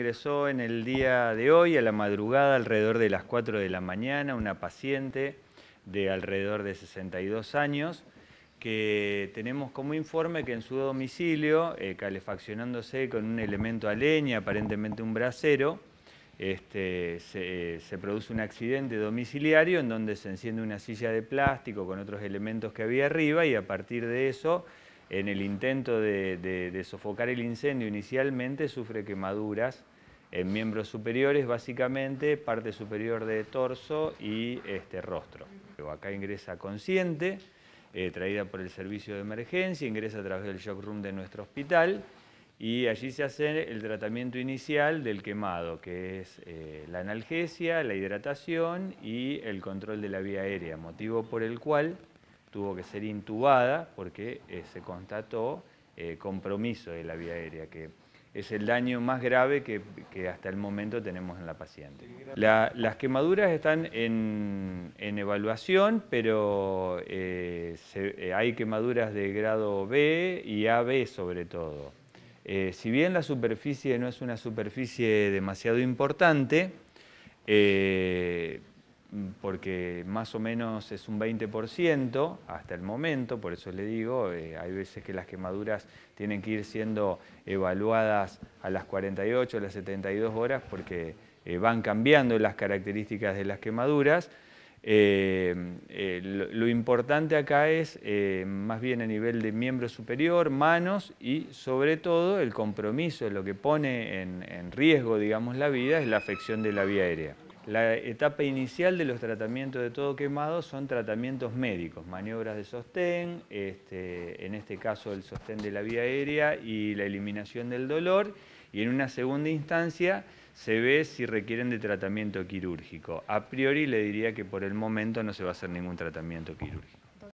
Ingresó en el día de hoy, a la madrugada, alrededor de las 4 de la mañana, una paciente de alrededor de 62 años, que tenemos como informe que en su domicilio, eh, calefaccionándose con un elemento a leña, aparentemente un brasero, este, se produce un accidente domiciliario en donde se enciende una silla de plástico con otros elementos que había arriba y a partir de eso en el intento de, sofocar el incendio inicialmente sufre quemaduras en miembros superiores, básicamente parte superior de torso y este, rostro. Acá ingresa consciente, eh, traída por el servicio de emergencia, ingresa a través del shock room de nuestro hospital y allí se hace el tratamiento inicial del quemado, que es eh, la analgesia, la hidratación y el control de la vía aérea, motivo por el cual tuvo que ser intubada porque eh, se constató eh, compromiso de la vía aérea, que es el daño más grave que, hasta el momento tenemos en la paciente. las quemaduras están en, evaluación, pero eh, hay quemaduras de grado B y AB sobre todo. si bien la superficie no es una superficie demasiado importante, Mm, porque más o menos es un 20% hasta el momento, por eso le digo, eh, hay veces que las quemaduras tienen que ir siendo evaluadas a las 48, a las 72 horas, porque eh, van cambiando las características de las quemaduras. Eh, lo, importante acá es más bien a nivel de miembro superior, manos y sobre todo el compromiso, lo que pone en, en riesgo digamos, la vida es la afección de la vía aérea. La etapa inicial de los tratamientos de todo quemado son tratamientos médicos, maniobras de sostén, este, en este caso el sostén de la vía aérea y la eliminación del dolor, y en una segunda instancia se ve si requieren de tratamiento quirúrgico. A priori le diría que por el momento no se va a hacer ningún tratamiento quirúrgico.